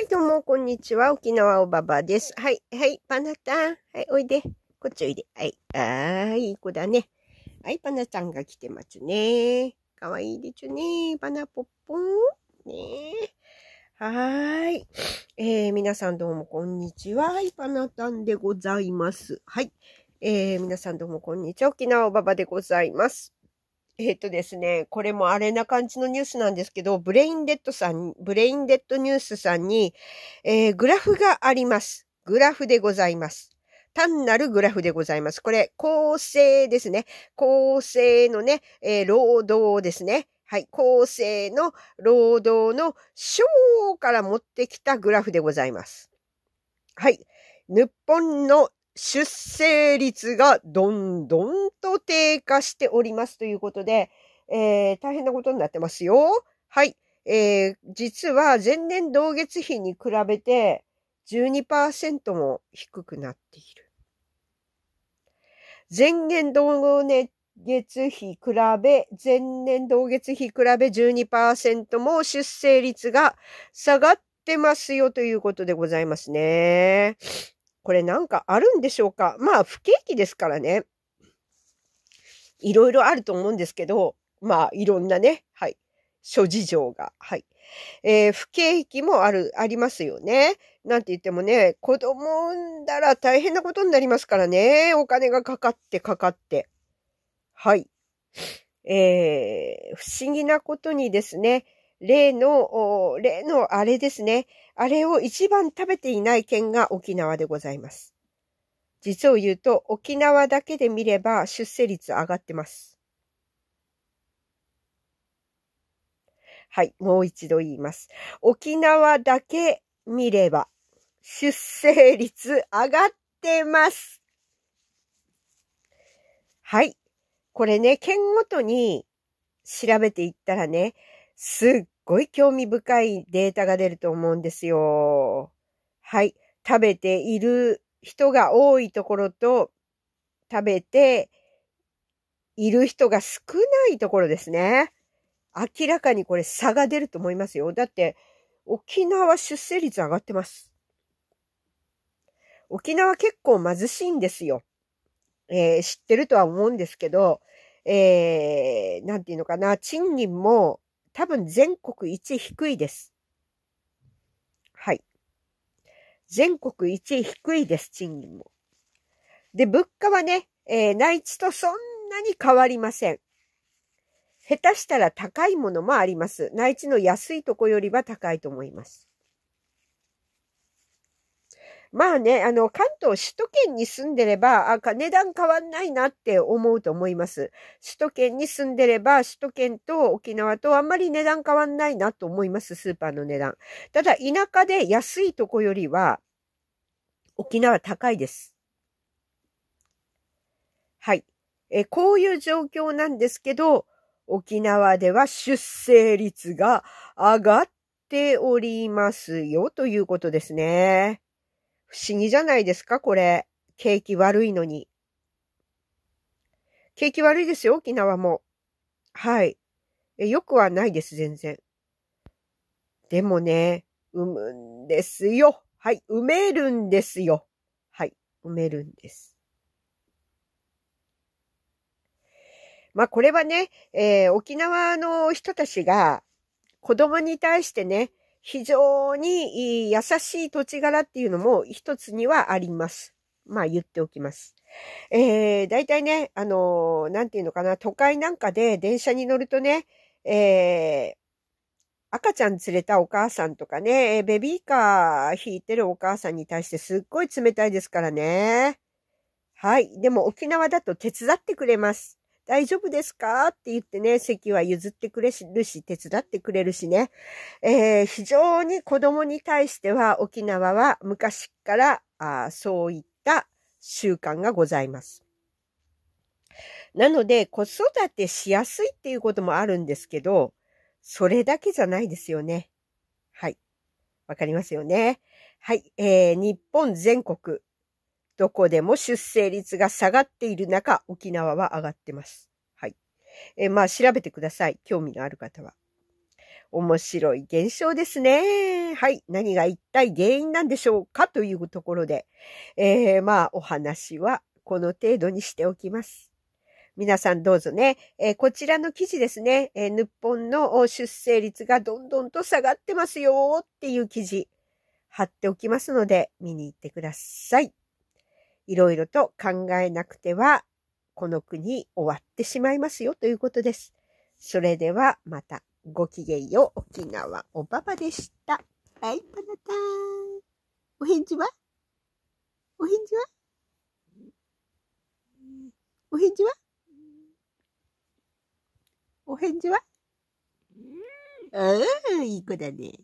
はい、どうも、こんにちは。沖縄おばばです。はい、はい、パナタン。はい、おいで。こっちおいで。はい、あー、いい子だね。はい、パナちゃんが来てますね。かわいいでちゅね。パナポッポン。ねはーい。えー、皆さんどうもこんにちは。はい、パナタンでございます。はい。えー、皆さんどうもこんにちは。沖縄おばばでございます。えっ、ー、とですね、これもあれな感じのニュースなんですけど、ブレインデッドさん、ブレインデッドニュースさんに、えー、グラフがあります。グラフでございます。単なるグラフでございます。これ、構成ですね。構成のね、えー、労働ですね。はい。構成の労働の章から持ってきたグラフでございます。はい。日本の出生率がどんどんと低下しておりますということで、えー、大変なことになってますよ。はい。えー、実は前年同月比に比べて12%も低くなっている。前年同月比比べ、前年同月比比べ12%も出生率が下がってますよということでございますね。これなんかあるんでしょうかまあ、不景気ですからね。いろいろあると思うんですけど、まあ、いろんなね、はい、諸事情が、はい。えー、不景気もある、ありますよね。なんて言ってもね、子供産んだら大変なことになりますからね。お金がかかってかかって。はい。えー、不思議なことにですね、例の、例のあれですね。あれを一番食べていない県が沖縄でございます。実を言うと、沖縄だけで見れば出生率上がってます。はい、もう一度言います。沖縄だけ見れば出生率上がってます。はい。これね、県ごとに調べていったらね、すっごい興味深いデータが出ると思うんですよ。はい。食べている人が多いところと、食べている人が少ないところですね。明らかにこれ差が出ると思いますよ。だって、沖縄出生率上がってます。沖縄結構貧しいんですよ。えー、知ってるとは思うんですけど、えー、なんていうのかな、賃金も多分全国一低いです。はい。全国一低いです、賃金も。で、物価はね、えー、内地とそんなに変わりません。下手したら高いものもあります。内地の安いとこよりは高いと思います。まあね、あの、関東、首都圏に住んでれば、あ、値段変わんないなって思うと思います。首都圏に住んでれば、首都圏と沖縄とあんまり値段変わんないなと思います、スーパーの値段。ただ、田舎で安いとこよりは、沖縄高いです。はい。え、こういう状況なんですけど、沖縄では出生率が上がっておりますよということですね。不思議じゃないですか、これ。景気悪いのに。景気悪いですよ、沖縄も。はい。よくはないです、全然。でもね、産むんですよ。はい、埋めるんですよ。はい、埋めるんです。まあこれはね、えー、沖縄の人たちが子供に対してね、非常に優しい土地柄っていうのも一つにはあります。まあ言っておきます。えー、大体ね、あのー、なんていうのかな、都会なんかで電車に乗るとね、えー、赤ちゃん連れたお母さんとかね、ベビーカー引いてるお母さんに対してすっごい冷たいですからね。はい。でも沖縄だと手伝ってくれます。大丈夫ですかって言ってね、席は譲ってくれるし、手伝ってくれるしね。えー、非常に子供に対しては沖縄は昔からあそういった習慣がございます。なので、子育てしやすいっていうこともあるんですけど、それだけじゃないですよね。はい。わかりますよね。はい。えー、日本全国どこでも出生率が下がっている中、沖縄は上がってます。はい。えまあ、調べてください。興味のある方は。面白い現象ですね。はい。何が一体原因なんでしょうかというところで、えー、まあ、お話はこの程度にしておきます。皆さんどうぞね、えー、こちらの記事ですね、えー、日本の出生率がどんどんと下がってますよっていう記事、貼っておきますので、見に行ってください。いろいろと考えなくては、この国終わってしまいますよということです。それではまた。ごきげんよう。沖縄おばばでした。はい、パナタお返事はお返事はお返事はお返事はああ、いい子だね。